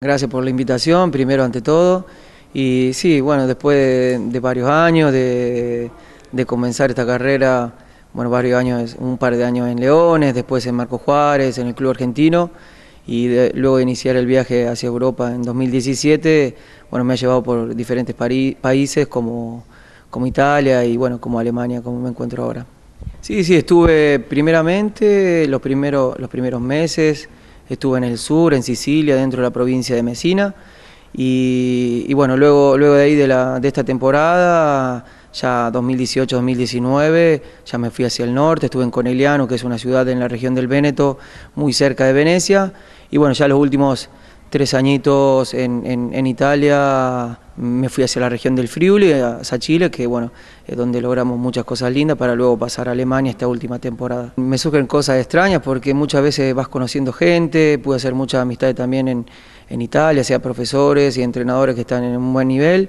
Gracias por la invitación, primero ante todo. Y sí, bueno, después de, varios años de, comenzar esta carrera, bueno, varios años, un par de años en Leones, después en Marco Juárez, en el Club Argentino, y luego de iniciar el viaje hacia Europa en 2017, bueno, me ha llevado por diferentes países como, como Italia y bueno, como Alemania, como me encuentro ahora. Sí, sí, estuve primeramente los primeros, los primeros meses estuve en el sur, en Sicilia, dentro de la provincia de Messina, Y, bueno, luego, luego de ahí de, la, de esta temporada, ya 2018-2019, ya me fui hacia el norte, estuve en Conegliano, que es una ciudad en la región del Véneto, muy cerca de Venecia. Y bueno, ya los últimos tres añitos en, en Italia me fui hacia la región del Friuli, hacia Chile, que bueno, es donde logramos muchas cosas lindas para luego pasar a Alemania esta última temporada. Me surgen cosas extrañas porque muchas veces vas conociendo gente, pude hacer muchas amistades también en, Italia, sea profesores y entrenadores que están en un buen nivel.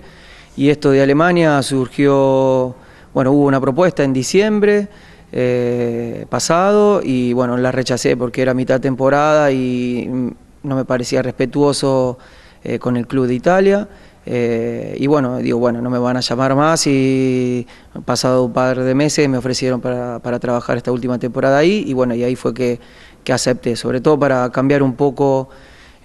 Y esto de Alemania surgió, bueno, hubo una propuesta en diciembre. Eh, pasado y bueno, la rechacé porque era mitad temporada y mm, no me parecía respetuoso eh, con el club de Italia. Eh, y bueno, digo, bueno, no me van a llamar más y pasado un par de meses me ofrecieron para, para trabajar esta última temporada ahí y bueno, y ahí fue que, que acepté, sobre todo para cambiar un poco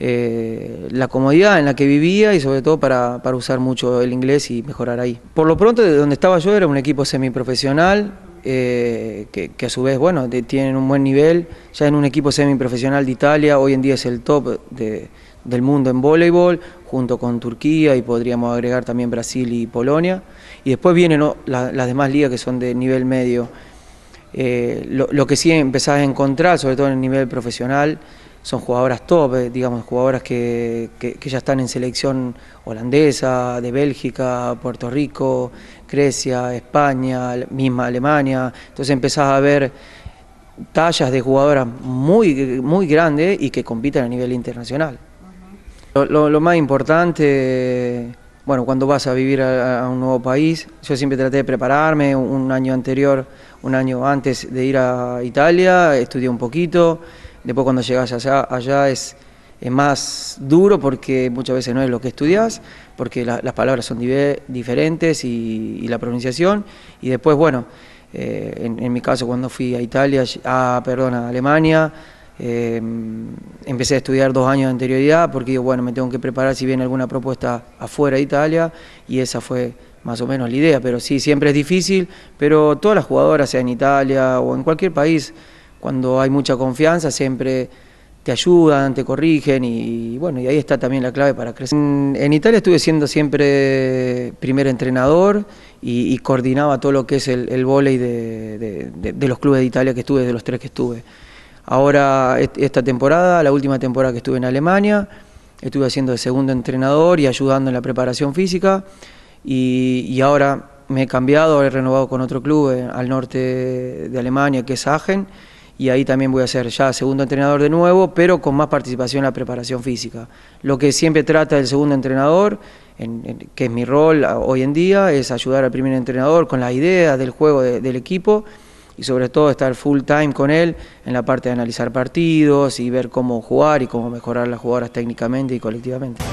eh, la comodidad en la que vivía y sobre todo para, para usar mucho el inglés y mejorar ahí. Por lo pronto, de donde estaba yo era un equipo semiprofesional, eh, que, a su vez, bueno, tienen un buen nivel, ya en un equipo semiprofesional de Italia, hoy en día es el top del mundo en voleibol, junto con Turquía y podríamos agregar también Brasil y Polonia. Y después vienen las demás ligas que son de nivel medio. Eh, lo, lo, que sí empezás a encontrar, sobre todo en el nivel profesional, son jugadoras top, eh, digamos, jugadoras que, ya están en selección holandesa, de Bélgica, Puerto Rico, Grecia, España, misma Alemania. Entonces empezás a ver tallas de jugadoras muy, muy grandes y que compiten a nivel internacional. lo, más importante, bueno, cuando vas a vivir a, a, un nuevo país, yo siempre traté de prepararme, un año anterior, un año antes de ir a Italia, estudié un poquito Después cuando llegas allá, allá es, más duro porque muchas veces no es lo que estudias, porque las palabras son diferentes y, la pronunciación. Y después, bueno, eh, en, mi caso cuando fui a Italia, a, perdón, a Alemania, eh, empecé a estudiar dos años de anterioridad porque bueno, me tengo que preparar si viene alguna propuesta afuera de Italia y esa fue más o menos la idea, pero sí, siempre es difícil, pero todas las jugadoras, sea en Italia o en cualquier país, cuando hay mucha confianza siempre te ayudan, te corrigen y, bueno, y ahí está también la clave para crecer. En, Italia estuve siendo siempre primer entrenador y, coordinaba todo lo que es el, el de, los clubes de Italia que estuve, de los tres que estuve. Ahora, esta temporada, la última temporada que estuve en Alemania, estuve haciendo de segundo entrenador y ayudando en la preparación física y, ahora me he cambiado, he renovado con otro club eh, al norte de Alemania que es Agen y ahí también voy a ser ya segundo entrenador de nuevo, pero con más participación en la preparación física. Lo que siempre trata el segundo entrenador, que es mi rol hoy en día, es ayudar al primer entrenador con las ideas del juego del equipo y sobre todo estar full time con él en la parte de analizar partidos y ver cómo jugar y cómo mejorar las jugadoras técnicamente y colectivamente.